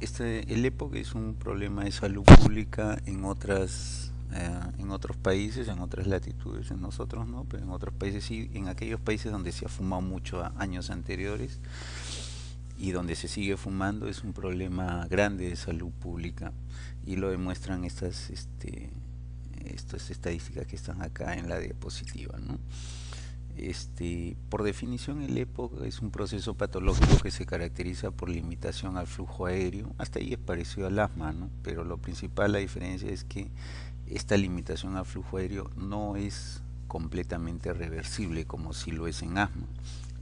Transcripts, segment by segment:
Este, el EPOC es un problema de salud pública en otras eh, en otros países, en otras latitudes, en nosotros no, pero en otros países sí, en aquellos países donde se ha fumado mucho años anteriores y donde se sigue fumando es un problema grande de salud pública y lo demuestran estas este, estas estadísticas que están acá en la diapositiva, ¿no? Este, por definición, el EPO es un proceso patológico que se caracteriza por limitación al flujo aéreo. Hasta ahí es parecido al asma, ¿no? pero lo principal, la diferencia es que esta limitación al flujo aéreo no es completamente reversible como si lo es en asma.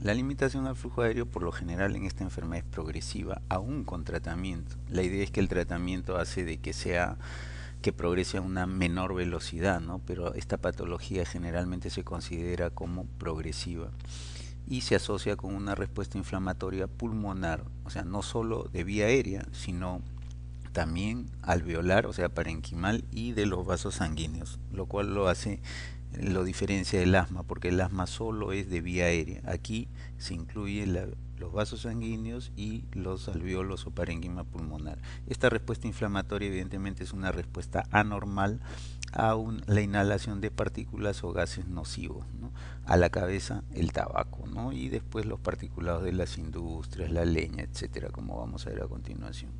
La limitación al flujo aéreo por lo general en esta enfermedad es progresiva, aún con tratamiento. La idea es que el tratamiento hace de que sea que progrese a una menor velocidad, ¿no? pero esta patología generalmente se considera como progresiva y se asocia con una respuesta inflamatoria pulmonar, o sea, no solo de vía aérea, sino también alveolar, o sea, parenquimal y de los vasos sanguíneos, lo cual lo hace lo diferencia del asma, porque el asma solo es de vía aérea. Aquí se incluye la los vasos sanguíneos y los alveolos o parénquima pulmonar. Esta respuesta inflamatoria evidentemente es una respuesta anormal a la inhalación de partículas o gases nocivos. A la cabeza el tabaco ¿no? y después los particulados de las industrias, la leña, etcétera, como vamos a ver a continuación.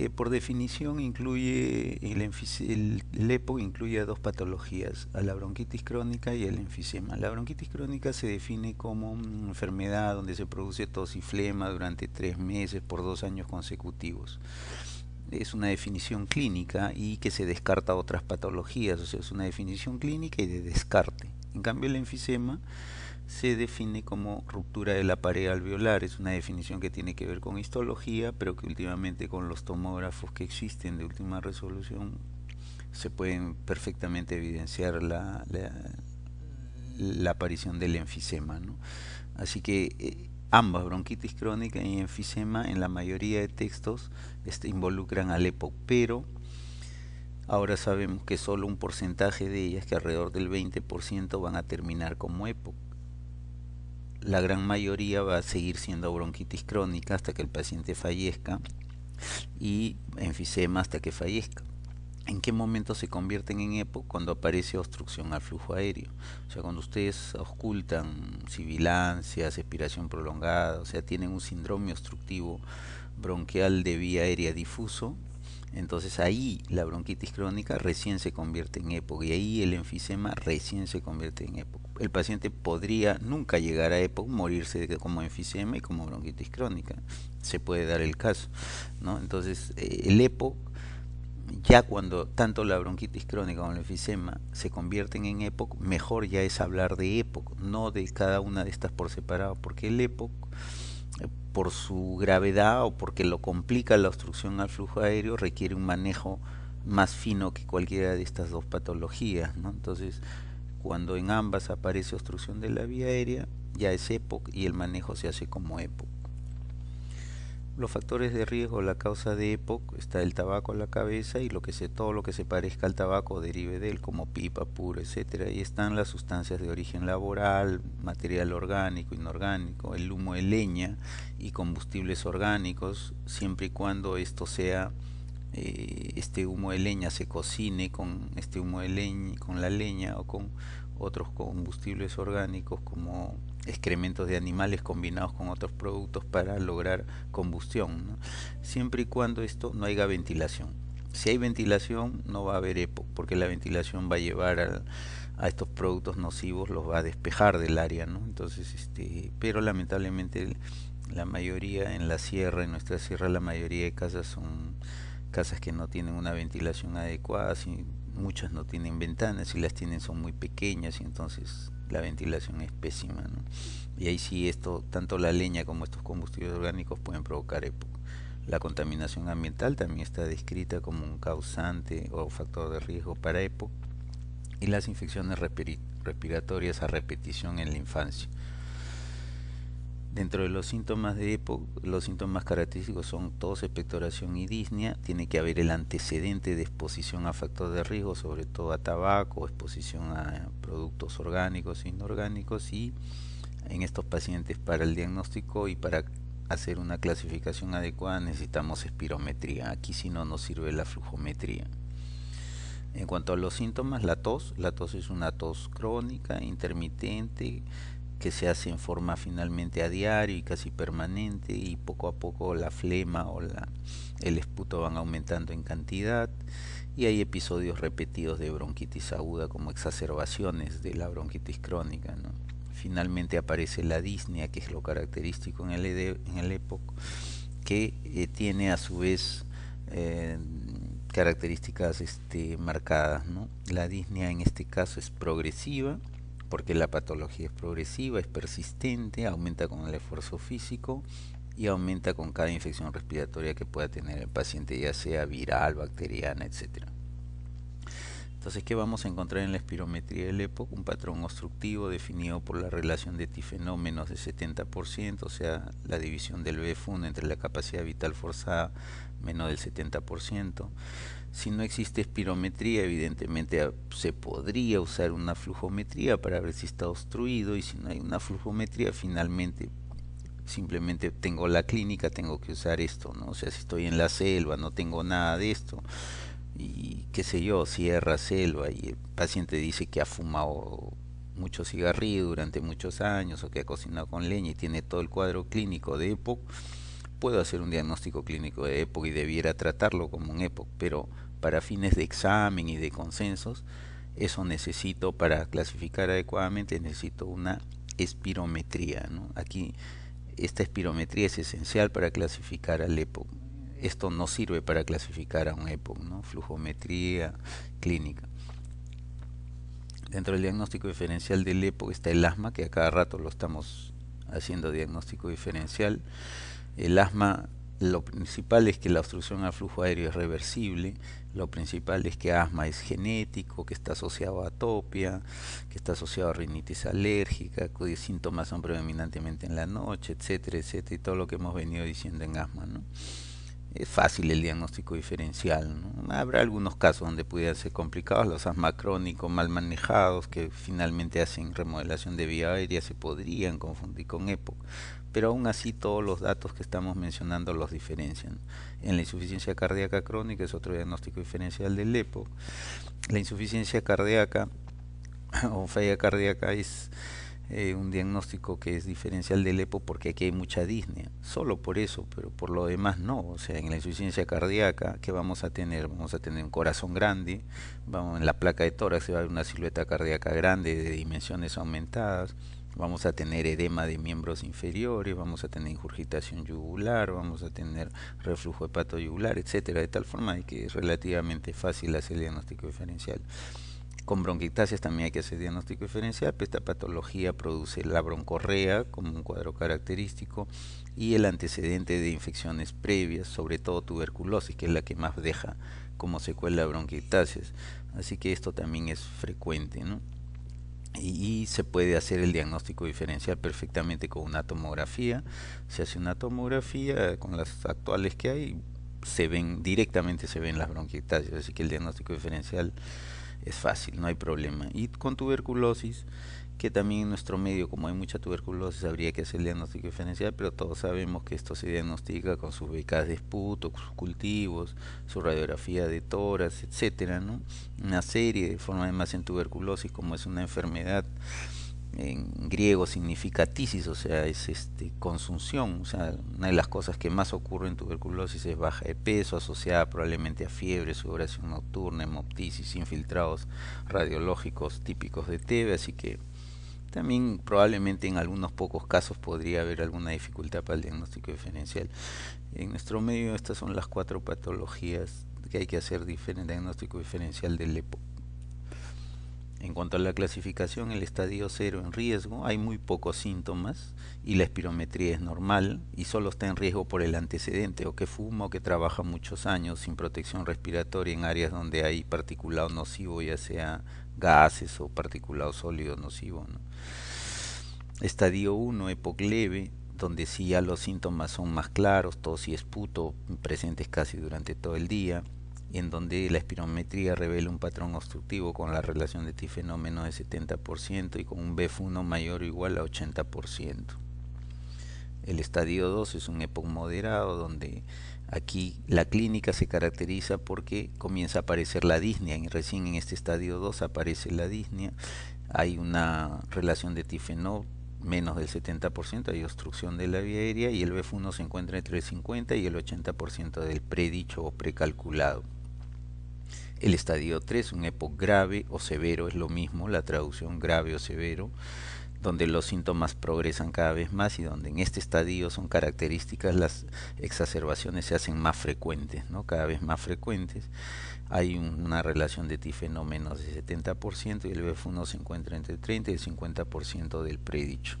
Eh, por definición incluye, el, el, lepo incluye dos patologías, a la bronquitis crónica y el enfisema. La bronquitis crónica se define como una enfermedad donde se produce tos y flema durante tres meses por dos años consecutivos. Es una definición clínica y que se descarta otras patologías, o sea, es una definición clínica y de descarte. En cambio, el enfisema se define como ruptura de la pared alveolar. Es una definición que tiene que ver con histología, pero que últimamente con los tomógrafos que existen de última resolución se pueden perfectamente evidenciar la, la, aparición del enfisema. Así que eh, ambas, bronquitis crónica y enfisema, en la mayoría de textos este, involucran al EPOC, pero ahora sabemos que solo un porcentaje de ellas, que alrededor del 20%, van a terminar como EPOC la gran mayoría va a seguir siendo bronquitis crónica hasta que el paciente fallezca y enfisema hasta que fallezca. ¿En qué momento se convierten en EPO? Cuando aparece obstrucción al flujo aéreo. O sea, cuando ustedes ocultan sibilancias, expiración prolongada, o sea, tienen un síndrome obstructivo bronquial de vía aérea difuso, entonces ahí la bronquitis crónica recién se convierte en EPOC y ahí el enfisema recién se convierte en EPOC. El paciente podría nunca llegar a EPOC, morirse como enfisema y como bronquitis crónica. Se puede dar el caso. ¿no? Entonces eh, el EPOC, ya cuando tanto la bronquitis crónica como el enfisema se convierten en EPOC, mejor ya es hablar de EPOC, no de cada una de estas por separado, porque el EPOC por su gravedad o porque lo complica la obstrucción al flujo aéreo, requiere un manejo más fino que cualquiera de estas dos patologías. Entonces, cuando en ambas aparece obstrucción de la vía aérea, ya es EPOC y el manejo se hace como EPOC los factores de riesgo, la causa de EPOC, está el tabaco a la cabeza y lo que se, todo lo que se parezca al tabaco derive de él, como pipa, puro, etcétera. Y están las sustancias de origen laboral, material orgánico, inorgánico, el humo de leña y combustibles orgánicos, siempre y cuando esto sea eh, este humo de leña se cocine con este humo de leña, con la leña o con otros combustibles orgánicos como excrementos de animales combinados con otros productos para lograr combustión, siempre y cuando esto no haya ventilación. Si hay ventilación no va a haber EPO, porque la ventilación va a llevar a, estos productos nocivos, los va a despejar del área, Entonces, este, pero lamentablemente la mayoría en la sierra, en nuestra sierra, la mayoría de casas son casas que no tienen una ventilación adecuada, muchas no tienen ventanas, y las tienen son muy pequeñas y entonces la ventilación es pésima. Y ahí sí, esto, tanto la leña como estos combustibles orgánicos pueden provocar EPOC. Eh, la contaminación ambiental también está descrita como un causante o factor de riesgo para EPOC y las infecciones respiratorias a repetición en la infancia. Dentro de los síntomas de EPOC, los síntomas característicos son tos, expectoración y disnea. Tiene que haber el antecedente de exposición a factor de riesgo, sobre todo a tabaco, exposición a productos orgánicos e inorgánicos. Y en estos pacientes, para el diagnóstico y para hacer una clasificación adecuada, necesitamos espirometría. Aquí, si no, nos sirve la flujometría. En cuanto a los síntomas, la tos, la tos es una tos crónica, intermitente, que se hace en forma finalmente a diario y casi permanente y poco a poco la flema o la, el esputo van aumentando en cantidad y hay episodios repetidos de bronquitis aguda como exacerbaciones de la bronquitis crónica. Finalmente aparece la disnea, que es lo característico en el, en el que eh, tiene a su vez eh, características este, marcadas. La disnea en este caso es progresiva porque la patología es progresiva, es persistente, aumenta con el esfuerzo físico y aumenta con cada infección respiratoria que pueda tener el paciente, ya sea viral, bacteriana, etc. Entonces, ¿qué vamos a encontrar en la espirometría del EPOC? Un patrón obstructivo definido por la relación de menos de 70%, o sea, la división del BF1 entre la capacidad vital forzada menos del 70% si no existe espirometría, evidentemente ah, se podría usar una flujometría para ver si está obstruido y si no hay una flujometría, finalmente simplemente tengo la clínica, tengo que usar esto, ¿no? O sea, si estoy en la selva, no tengo nada de esto y qué sé yo, cierra selva y el paciente dice que ha fumado mucho cigarrillo durante muchos años o que ha cocinado con leña y tiene todo el cuadro clínico de EPOC, puedo hacer un diagnóstico clínico de EPOC y debiera tratarlo como un EPOC, pero para fines de examen y de consensos, eso necesito para clasificar adecuadamente, necesito una espirometría. Aquí esta espirometría es esencial para clasificar al EPOC. Esto no sirve para clasificar a un EPOC, ¿no? flujometría clínica. Dentro del diagnóstico diferencial del EPOC está el asma, que a cada rato lo estamos haciendo diagnóstico diferencial. El asma, lo principal es que la obstrucción al flujo aéreo es reversible, lo principal es que asma es genético, que está asociado a atopia, que está asociado a rinitis alérgica, cuyos síntomas son predominantemente en la noche, etcétera, etcétera, y todo lo que hemos venido diciendo en asma, ¿no? es fácil el diagnóstico diferencial. Habrá algunos casos donde pudieran ser complicados, los asma crónicos mal manejados que finalmente hacen remodelación de vía aérea se podrían confundir con EPOC, pero aún así todos los datos que estamos mencionando los diferencian. En la insuficiencia cardíaca crónica es otro diagnóstico diferencial del EPO La insuficiencia cardíaca o falla cardíaca es eh, un diagnóstico que es diferencial del EPO porque aquí hay mucha disnea, solo por eso, pero por lo demás no, o sea, en la insuficiencia cardíaca, ¿qué vamos a tener? Vamos a tener un corazón grande, vamos en la placa de tórax se va a ver una silueta cardíaca grande de dimensiones aumentadas, vamos a tener edema de miembros inferiores, vamos a tener injurgitación yugular, vamos a tener reflujo yugular, etcétera, de tal forma que es relativamente fácil hacer el diagnóstico diferencial. Con bronquiectasias también hay que hacer diagnóstico diferencial, pero pues, esta patología produce la broncorrea como un cuadro característico y el antecedente de infecciones previas, sobre todo tuberculosis, que es la que más deja como secuela bronquiectasias. Así que esto también es frecuente, ¿no? y, se puede hacer el diagnóstico diferencial perfectamente con una tomografía. Se hace una tomografía con las actuales que hay, se ven directamente se ven las bronquiectasias, así que el diagnóstico diferencial es fácil, no hay problema. Y con tuberculosis, que también en nuestro medio, como hay mucha tuberculosis, habría que hacer el diagnóstico diferencial, pero todos sabemos que esto se diagnostica con sus becas de esputo, sus cultivos, su radiografía de toras, etcétera, ¿no? Una serie de formas, además en tuberculosis, como es una enfermedad en griego significa tisis, o sea, es este, consunción. O sea, una de las cosas que más ocurre en tuberculosis es baja de peso, asociada probablemente a fiebre, sudoración nocturna, hemoptisis, infiltrados radiológicos típicos de TB, así que también probablemente en algunos pocos casos podría haber alguna dificultad para el diagnóstico diferencial. En nuestro medio estas son las cuatro patologías que hay que hacer diferente diagnóstico diferencial del EPO. En cuanto a la clasificación, el estadio cero en riesgo, hay muy pocos síntomas y la espirometría es normal y solo está en riesgo por el antecedente o que fuma o que trabaja muchos años sin protección respiratoria en áreas donde hay particulado nocivo, ya sea gases o particulado sólido nocivo. Estadio 1, EPOC leve, donde sí ya los síntomas son más claros, tos y esputo presentes casi durante todo el día en donde la espirometría revela un patrón obstructivo con la relación de tifenó menos de 70% y con un BF1 mayor o igual a 80%. El estadio 2 es un EPOC moderado donde aquí la clínica se caracteriza porque comienza a aparecer la disnea y recién en este estadio 2 aparece la disnea. Hay una relación de tifenó menos del 70%, hay obstrucción de la vía aérea y el BF1 se encuentra entre el 50 y el 80% del predicho o precalculado el estadio 3, un EPOC grave o severo, es lo mismo, la traducción grave o severo, donde los síntomas progresan cada vez más y donde en este estadio son características las exacerbaciones se hacen más frecuentes, ¿no? cada vez más frecuentes. Hay una relación de tifenómenos de 70% y el BF1 se encuentra entre el 30 y el 50% del predicho.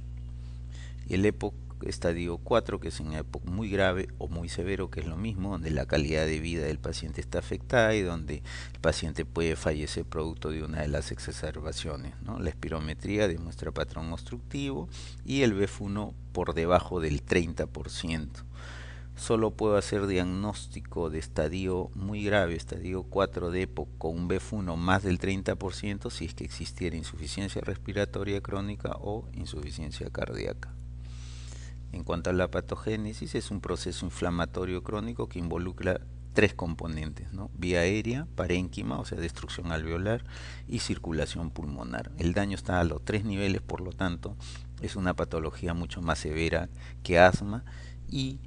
el EPOC estadio 4, que es en época muy grave o muy severo, que es lo mismo, donde la calidad de vida del paciente está afectada y donde el paciente puede fallecer producto de una de las exacerbaciones. ¿no? La espirometría demuestra patrón obstructivo y el BF1 por debajo del 30%. Solo puedo hacer diagnóstico de estadio muy grave, estadio 4 de época con un BF1 más del 30% si es que existiera insuficiencia respiratoria crónica o insuficiencia cardíaca. En cuanto a la patogénesis, es un proceso inflamatorio crónico que involucra tres componentes, ¿no? vía aérea, parénquima, o sea, destrucción alveolar, y circulación pulmonar. El daño está a los tres niveles, por lo tanto, es una patología mucho más severa que asma y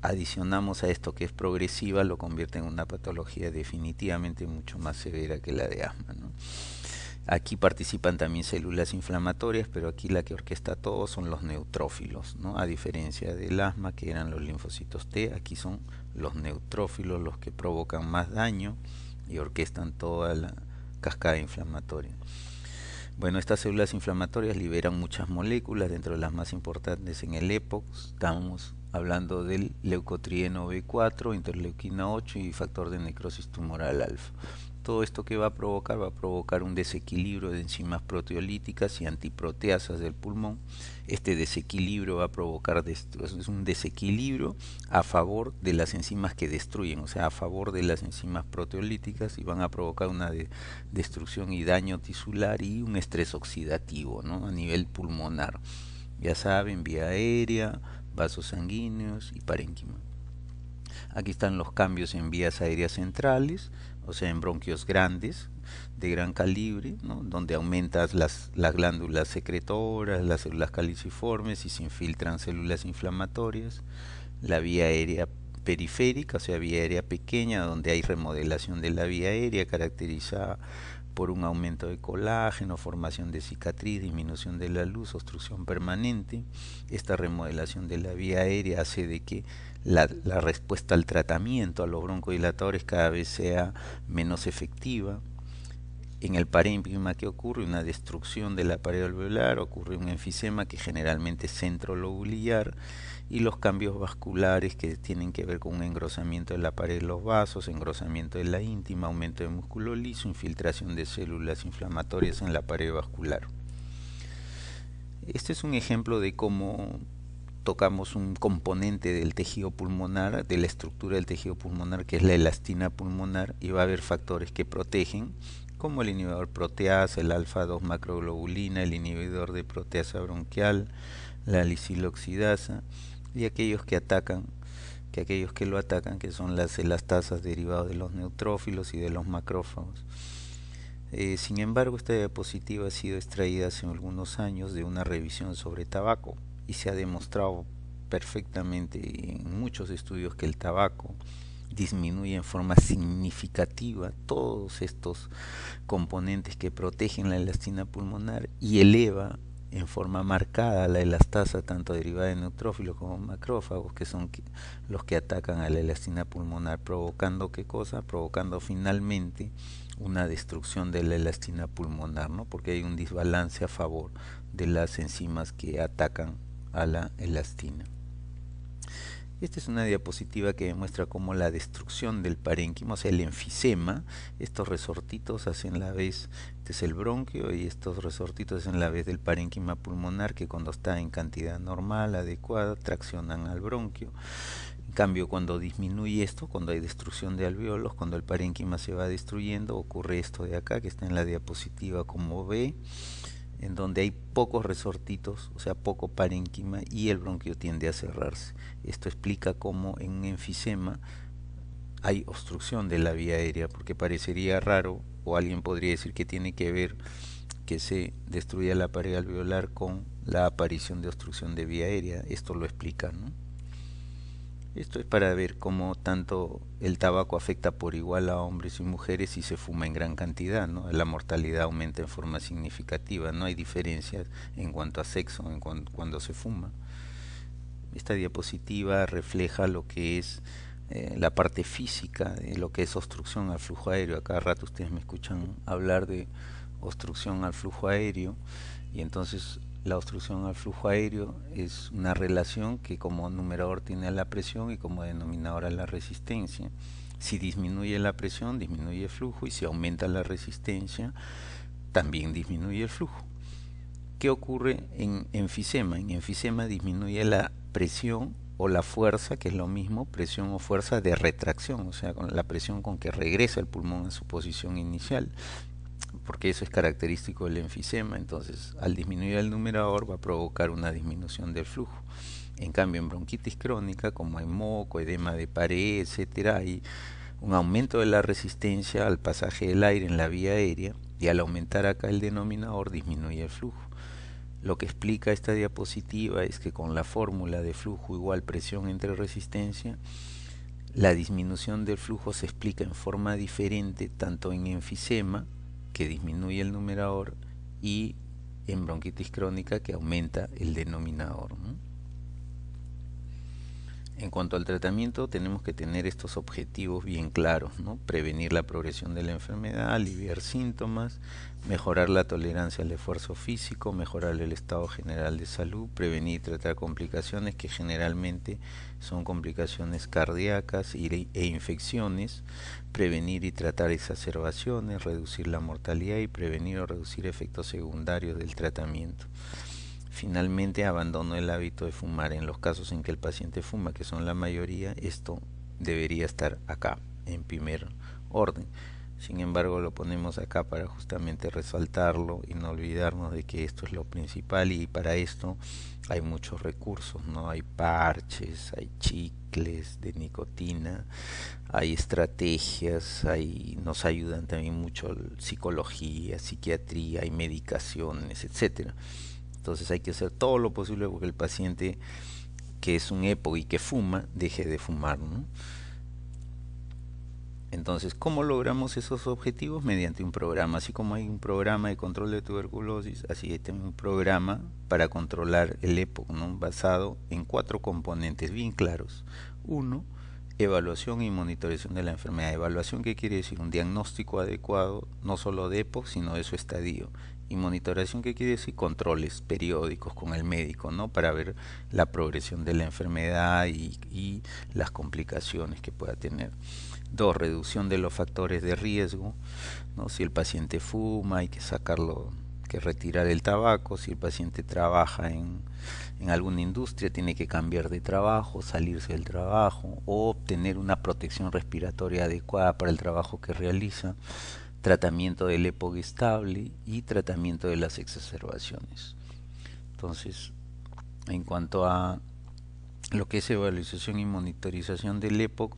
adicionamos a esto que es progresiva, lo convierte en una patología definitivamente mucho más severa que la de asma. Aquí participan también células inflamatorias, pero aquí la que orquesta todo son los neutrófilos, A diferencia del asma, que eran los linfocitos T, aquí son los neutrófilos los que provocan más daño y orquestan toda la cascada inflamatoria. Bueno, estas células inflamatorias liberan muchas moléculas, dentro de las más importantes en el EPOX, estamos hablando del leucotrieno B4, interleuquina 8 y factor de necrosis tumoral alfa. Todo esto que va a provocar va a provocar un desequilibrio de enzimas proteolíticas y antiproteasas del pulmón. Este desequilibrio va a provocar es un desequilibrio a favor de las enzimas que destruyen, o sea, a favor de las enzimas proteolíticas y van a provocar una destrucción y daño tisular y un estrés oxidativo ¿no? a nivel pulmonar. Ya saben, vía aérea, vasos sanguíneos y parénquima. Aquí están los cambios en vías aéreas centrales o sea, en bronquios grandes, de gran calibre, ¿no? donde aumentas las, las, glándulas secretoras, las células caliciformes y se infiltran células inflamatorias, la vía aérea periférica, o sea, vía aérea pequeña, donde hay remodelación de la vía aérea caracterizada por un aumento de colágeno, formación de cicatriz, disminución de la luz, obstrucción permanente. Esta remodelación de la vía aérea hace de que la, respuesta al tratamiento a los broncodilatadores cada vez sea menos efectiva. En el parénquima, que ocurre? Una destrucción de la pared alveolar, ocurre un enfisema que generalmente es centrolobular y los cambios vasculares que tienen que ver con un engrosamiento de la pared de los vasos, engrosamiento de la íntima, aumento de músculo liso, infiltración de células inflamatorias en la pared vascular. Este es un ejemplo de cómo tocamos un componente del tejido pulmonar, de la estructura del tejido pulmonar, que es la elastina pulmonar, y va a haber factores que protegen, como el inhibidor proteasa, el alfa-2 macroglobulina, el inhibidor de proteasa bronquial, la lisiloxidasa, y aquellos que atacan, que aquellos que lo atacan, que son las elastasas derivadas de los neutrófilos y de los macrófagos. Eh, sin embargo, esta diapositiva ha sido extraída hace algunos años de una revisión sobre tabaco y se ha demostrado perfectamente en muchos estudios que el tabaco disminuye en forma significativa todos estos componentes que protegen la elastina pulmonar y eleva en forma marcada la elastasa tanto derivada de neutrófilos como macrófagos que son los que atacan a la elastina pulmonar provocando qué cosa provocando finalmente una destrucción de la elastina pulmonar no porque hay un desbalance a favor de las enzimas que atacan a la elastina. Esta es una diapositiva que demuestra cómo la destrucción del parénquima, o sea, el enfisema, estos resortitos hacen la vez, este es el bronquio y estos resortitos hacen la vez del parénquima pulmonar que cuando está en cantidad normal, adecuada, traccionan al bronquio. En cambio, cuando disminuye esto, cuando hay destrucción de alveolos, cuando el parénquima se va destruyendo, ocurre esto de acá que está en la diapositiva como ve en donde hay pocos resortitos, o sea, poco parénquima, y el bronquio tiende a cerrarse. Esto explica cómo en un enfisema hay obstrucción de la vía aérea, porque parecería raro, o alguien podría decir que tiene que ver que se destruya la pared alveolar con la aparición de obstrucción de vía aérea. Esto lo explica, ¿no? Esto es para ver cómo tanto el tabaco afecta por igual a hombres y mujeres si se fuma en gran cantidad, ¿no? La mortalidad aumenta en forma significativa, no hay diferencias en cuanto a sexo en cuando se fuma. Esta diapositiva refleja lo que es eh, la parte física de lo que es obstrucción al flujo aéreo. A cada rato ustedes me escuchan hablar de obstrucción al flujo aéreo y entonces la obstrucción al flujo aéreo es una relación que como numerador tiene la presión y como a la resistencia. Si disminuye la presión, disminuye el flujo y si aumenta la resistencia, también disminuye el flujo. ¿Qué ocurre en enfisema? En enfisema disminuye la presión o la fuerza, que es lo mismo, presión o fuerza de retracción, o sea, la presión con que regresa el pulmón a su posición inicial porque eso es característico del enfisema, entonces al disminuir el numerador va a provocar una disminución del flujo. En cambio, en bronquitis crónica, como hay moco, edema de pared, etcétera, hay un aumento de la resistencia al pasaje del aire en la vía aérea y al aumentar acá el denominador disminuye el flujo. Lo que explica esta diapositiva es que con la fórmula de flujo igual presión entre resistencia, la disminución del flujo se explica en forma diferente tanto en enfisema que disminuye el numerador, y en bronquitis crónica que aumenta el denominador. En cuanto al tratamiento, tenemos que tener estos objetivos bien claros, ¿no? Prevenir la progresión de la enfermedad, aliviar síntomas, mejorar la tolerancia al esfuerzo físico, mejorar el estado general de salud, prevenir y tratar complicaciones que generalmente son complicaciones cardíacas e, e infecciones, prevenir y tratar exacerbaciones, reducir la mortalidad y prevenir o reducir efectos secundarios del tratamiento. Finalmente abandono el hábito de fumar en los casos en que el paciente fuma, que son la mayoría, esto debería estar acá, en primer orden. Sin embargo, lo ponemos acá para justamente resaltarlo y no olvidarnos de que esto es lo principal y para esto hay muchos recursos, ¿no? Hay parches, hay chicles de nicotina, hay estrategias, hay nos ayudan también mucho psicología, psiquiatría, hay medicaciones, etcétera. Entonces hay que hacer todo lo posible porque el paciente que es un EPO y que fuma deje de fumar. Entonces, ¿cómo logramos esos objetivos? Mediante un programa. Así como hay un programa de control de tuberculosis, así hay un programa para controlar el EPO, basado en cuatro componentes bien claros. Uno, evaluación y monitorización de la enfermedad. Evaluación, ¿qué quiere decir? Un diagnóstico adecuado, no solo de EPO, sino de su estadio y monitoración, que quiere decir? Controles periódicos con el médico, ¿no? Para ver la progresión de la enfermedad y, y las complicaciones que pueda tener. Dos, reducción de los factores de riesgo, ¿no? Si el paciente fuma, hay que sacarlo que retirar el tabaco, si el paciente trabaja en, en, alguna industria, tiene que cambiar de trabajo, salirse del trabajo o obtener una protección respiratoria adecuada para el trabajo que realiza tratamiento del EPOC estable y tratamiento de las exacerbaciones. Entonces, en cuanto a lo que es evaluación y monitorización del EPOC,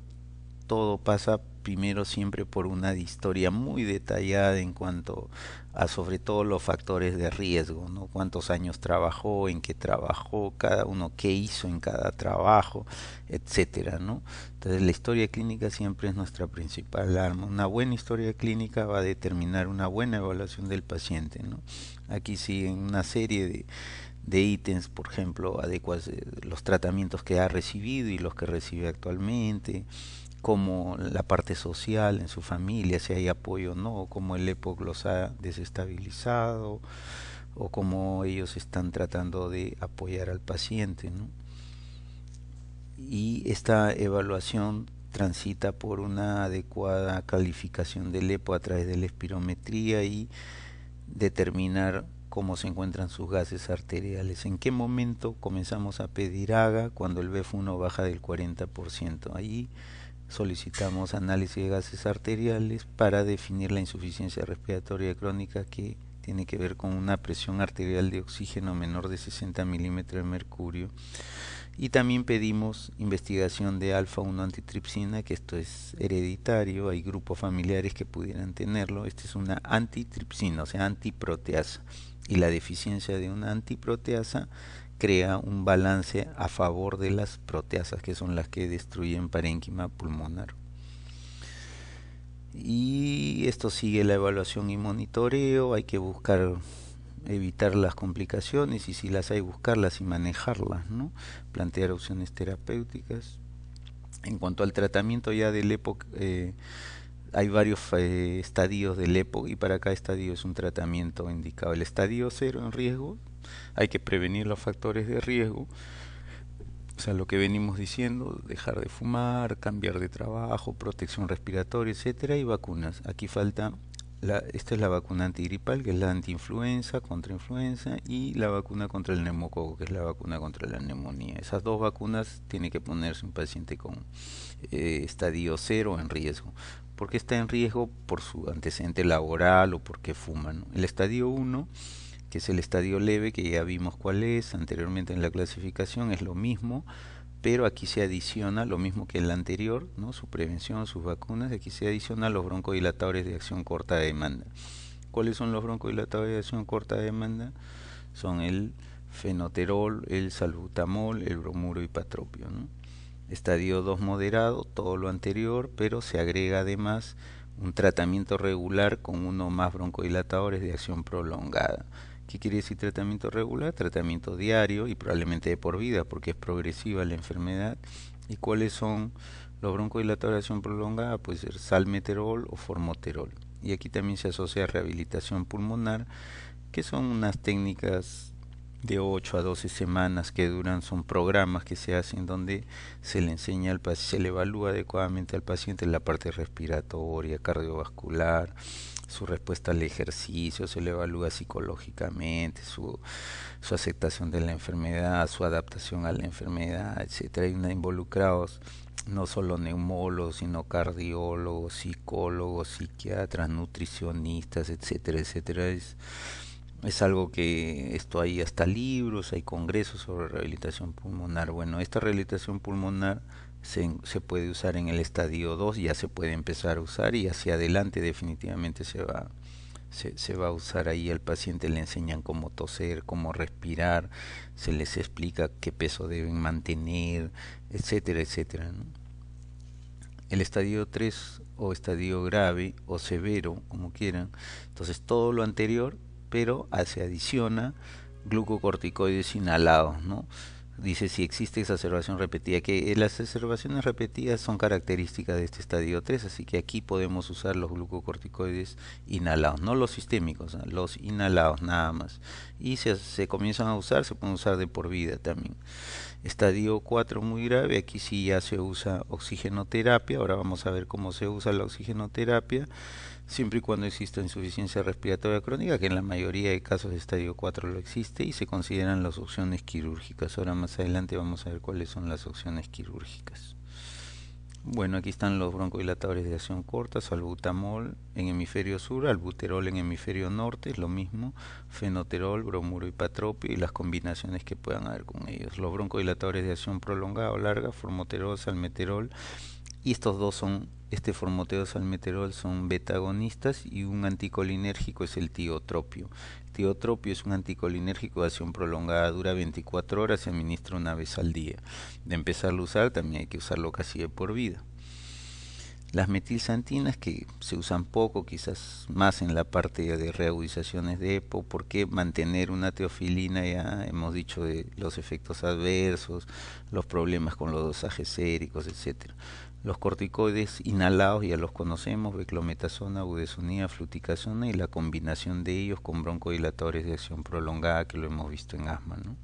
todo pasa primero siempre por una historia muy detallada en cuanto a sobre todo los factores de riesgo, ¿no? cuántos años trabajó, en qué trabajó, cada uno qué hizo en cada trabajo, etcétera, ¿no? Entonces la historia clínica siempre es nuestra principal arma. Una buena historia clínica va a determinar una buena evaluación del paciente, ¿no? Aquí siguen una serie de, de ítems, por ejemplo, adecuados, eh, los tratamientos que ha recibido y los que recibe actualmente, como la parte social en su familia, si hay apoyo o no, como el EPOC los ha desestabilizado o como ellos están tratando de apoyar al paciente. Y esta evaluación transita por una adecuada calificación del EPO a través de la espirometría y determinar cómo se encuentran sus gases arteriales. ¿En qué momento comenzamos a pedir haga, cuando el BF1 baja del 40%? Ahí solicitamos análisis de gases arteriales para definir la insuficiencia respiratoria crónica que tiene que ver con una presión arterial de oxígeno menor de 60 milímetros de mercurio. Y también pedimos investigación de alfa-1 antitripsina, que esto es hereditario, hay grupos familiares que pudieran tenerlo. Esta es una antitripsina, o sea, antiproteasa. Y la deficiencia de una antiproteasa crea un balance a favor de las proteasas, que son las que destruyen parénquima pulmonar. Y esto sigue la evaluación y monitoreo, hay que buscar evitar las complicaciones y si las hay buscarlas y manejarlas, ¿no? plantear opciones terapéuticas. En cuanto al tratamiento ya del EPOC, eh, hay varios eh, estadios del EPOC y para cada estadio es un tratamiento indicado. El estadio cero en riesgo hay que prevenir los factores de riesgo. O sea, lo que venimos diciendo, dejar de fumar, cambiar de trabajo, protección respiratoria, etcétera, y vacunas. Aquí falta la, esta es la vacuna antigripal, que es la antiinfluenza, influenza y la vacuna contra el neumococo, que es la vacuna contra la neumonía. Esas dos vacunas tiene que ponerse un paciente con eh, estadio cero en riesgo. ¿Por qué está en riesgo? Por su antecedente laboral o porque fuma. El estadio 1 que es el estadio leve, que ya vimos cuál es anteriormente en la clasificación, es lo mismo, pero aquí se adiciona lo mismo que el anterior, ¿no? su prevención, sus vacunas, aquí se adiciona los broncodilatadores de acción corta de demanda. ¿Cuáles son los broncodilatadores de acción corta de demanda? Son el fenoterol, el salbutamol, el bromuro y patropio. Estadio 2 moderado, todo lo anterior, pero se agrega además un tratamiento regular con uno más broncodilatadores de acción prolongada. ¿Qué quiere decir tratamiento regular? Tratamiento diario y probablemente de por vida porque es progresiva la enfermedad. ¿Y cuáles son los broncodilatación prolongada? Puede ser salmeterol o formoterol. Y aquí también se asocia rehabilitación pulmonar, que son unas técnicas de 8 a 12 semanas que duran, son programas que se hacen donde se le enseña al paciente, se le evalúa adecuadamente al paciente la parte respiratoria, cardiovascular, su respuesta al ejercicio, se le evalúa psicológicamente, su, su aceptación de la enfermedad, su adaptación a la enfermedad, etcétera. Hay involucrados no solo neumólogos, sino cardiólogos, psicólogos, psiquiatras, nutricionistas, etcétera, etcétera. Es, es algo que esto hay hasta libros, hay congresos sobre rehabilitación pulmonar. Bueno, esta rehabilitación pulmonar se, puede usar en el estadio 2, ya se puede empezar a usar y hacia adelante definitivamente se va, se, va a usar ahí al paciente, le enseñan cómo toser, cómo respirar, se les explica qué peso deben mantener, etcétera, etcétera. El estadio 3 o estadio grave o severo, como quieran, entonces todo lo anterior, pero se adiciona glucocorticoides inhalados, ¿no? dice si existe esa exacerbación repetida, que eh, las exacerbaciones repetidas son características de este estadio 3, así que aquí podemos usar los glucocorticoides inhalados, no los sistémicos, los inhalados nada más. Y si se comienzan a usar, se pueden usar de por vida también. Estadio 4 muy grave, aquí sí ya se usa oxigenoterapia, ahora vamos a ver cómo se usa la oxigenoterapia siempre y cuando exista insuficiencia respiratoria crónica, que en la mayoría de casos de estadio 4 lo existe, y se consideran las opciones quirúrgicas. Ahora más adelante vamos a ver cuáles son las opciones quirúrgicas. Bueno, aquí están los broncodilatadores de acción corta, salbutamol en hemisferio sur, albuterol en hemisferio norte, es lo mismo, fenoterol, bromuro y patropio y las combinaciones que puedan haber con ellos. Los broncodilatadores de acción prolongada o larga, formoterol, salmeterol, y estos dos son este al salmeterol son betagonistas y un anticolinérgico es el tiotropio. El tiotropio es un anticolinérgico de acción prolongada, dura 24 horas, se administra una vez al día. De empezar a usar también hay que usarlo casi de por vida. Las metilsantinas que se usan poco, quizás más en la parte de reagudizaciones de EPO, porque mantener una teofilina ya hemos dicho de los efectos adversos, los problemas con los dosajes séricos, etc., los corticoides inhalados ya los conocemos, beclometasona, budesonida, fluticasona y la combinación de ellos con broncodilatadores de acción prolongada que lo hemos visto en asma. ¿no?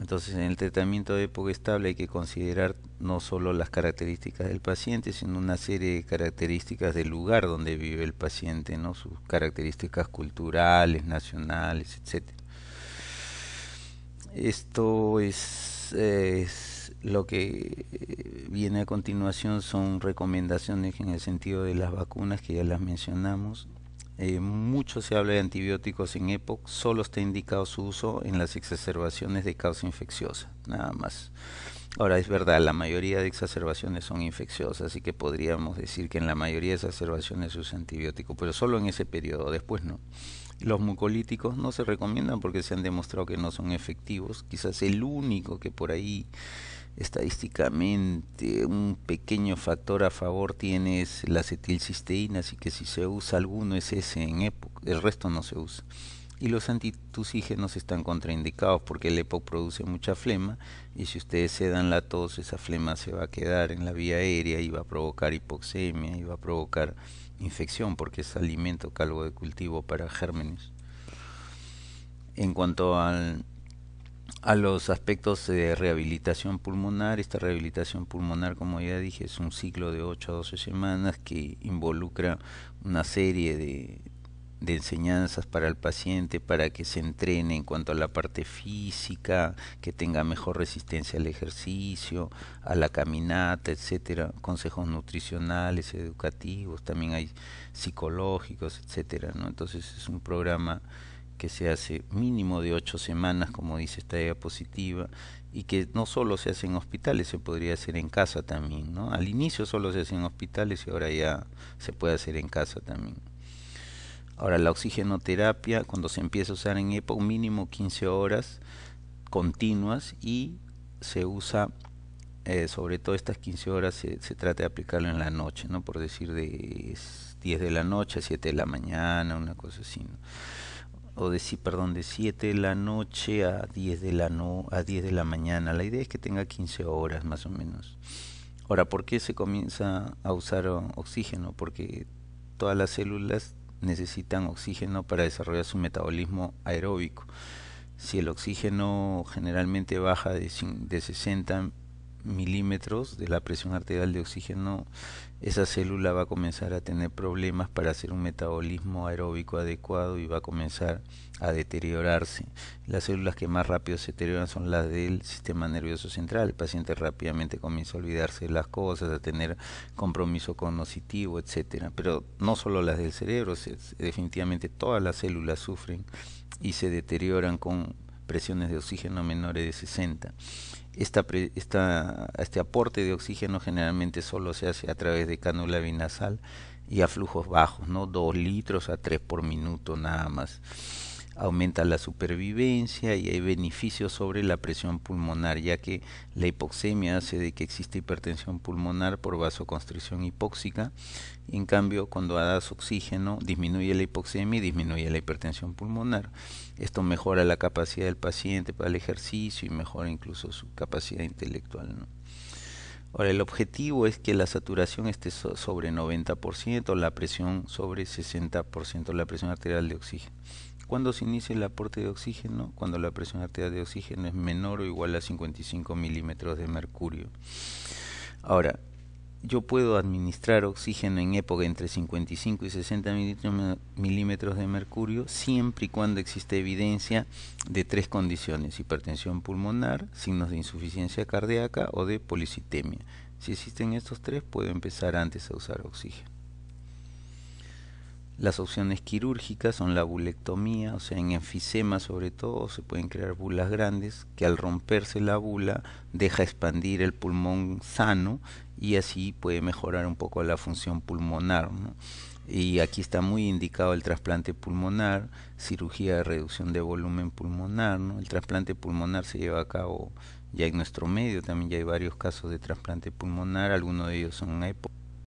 Entonces, en el tratamiento de época estable hay que considerar no solo las características del paciente, sino una serie de características del lugar donde vive el paciente, ¿no? sus características culturales, nacionales, etc. Esto es lo que eh, viene a continuación son recomendaciones en el sentido de las vacunas que ya las mencionamos. Eh, mucho se habla de antibióticos en EPOC, solo está indicado su uso en las exacerbaciones de causa infecciosa, nada más. Ahora es verdad, la mayoría de exacerbaciones son infecciosas, así que podríamos decir que en la mayoría de exacerbaciones se usa antibiótico, pero solo en ese periodo, después no. Los mucolíticos no se recomiendan porque se han demostrado que no son efectivos. Quizás el único que por ahí Estadísticamente, un pequeño factor a favor tiene es la acetilcisteína, así que si se usa alguno es ese en EPOC, el resto no se usa. Y los antitusígenos están contraindicados porque el EPOC produce mucha flema y si ustedes se dan la tos, esa flema se va a quedar en la vía aérea y va a provocar hipoxemia y va a provocar infección porque es alimento calvo de cultivo para gérmenes. En cuanto al a los aspectos de rehabilitación pulmonar. Esta rehabilitación pulmonar, como ya dije, es un ciclo de 8 a 12 semanas que involucra una serie de, de enseñanzas para el paciente para que se entrene en cuanto a la parte física, que tenga mejor resistencia al ejercicio, a la caminata, etcétera, consejos nutricionales, educativos, también hay psicológicos, etcétera, ¿no? Entonces es un programa que se hace mínimo de ocho semanas, como dice esta diapositiva, y que no solo se hace en hospitales, se podría hacer en casa también. ¿no? Al inicio solo se hacía en hospitales y ahora ya se puede hacer en casa también. Ahora, la oxigenoterapia, cuando se empieza a usar en EPO, mínimo 15 horas continuas y se usa, eh, sobre todo estas 15 horas, se, trata de aplicarlo en la noche, ¿no? por decir de 10 de la noche a 7 de la mañana, una cosa así o de, perdón, de 7 de la noche a 10 de la, no, a 10 de la mañana. La idea es que tenga 15 horas más o menos. Ahora, ¿por qué se comienza a usar oxígeno? Porque todas las células necesitan oxígeno para desarrollar su metabolismo aeróbico. Si el oxígeno generalmente baja de, de 60 milímetros de la presión arterial de oxígeno, esa célula va a comenzar a tener problemas para hacer un metabolismo aeróbico adecuado y va a comenzar a deteriorarse. Las células que más rápido se deterioran son las del sistema nervioso central. El paciente rápidamente comienza a olvidarse de las cosas, a tener compromiso cognitivo, etcétera. Pero no solo las del cerebro, definitivamente todas las células sufren y se deterioran con presiones de oxígeno menores de 60 este aporte de oxígeno generalmente solo se hace a través de cánula binasal y a flujos bajos, ¿no? 2 litros a 3 por minuto nada más. Aumenta la supervivencia y hay beneficios sobre la presión pulmonar, ya que la hipoxemia hace de que exista hipertensión pulmonar por vasoconstricción hipóxica. En cambio, cuando das oxígeno, disminuye la hipoxemia y disminuye la hipertensión pulmonar. Esto mejora la capacidad del paciente para el ejercicio y mejora incluso su capacidad intelectual. Ahora, el objetivo es que la saturación esté sobre 90%, la presión sobre 60%, la presión arterial de oxígeno. ¿Cuándo se inicia el aporte de oxígeno? Cuando la presión arterial de oxígeno es menor o igual a 55 milímetros de mercurio. Ahora, yo puedo administrar oxígeno en época entre 55 y 60 milímetros de mercurio siempre y cuando existe evidencia de tres condiciones, hipertensión pulmonar, signos de insuficiencia cardíaca o de policitemia. Si existen estos tres, puedo empezar antes a usar oxígeno. Las opciones quirúrgicas son la bulectomía, o sea, en enfisema sobre todo se pueden crear bulas grandes que al romperse la bula deja expandir el pulmón sano y así puede mejorar un poco la función pulmonar. Y aquí está muy indicado el trasplante pulmonar, cirugía de reducción de volumen pulmonar. El trasplante pulmonar se lleva a cabo ya en nuestro medio, también ya hay varios casos de trasplante pulmonar, algunos de ellos son época.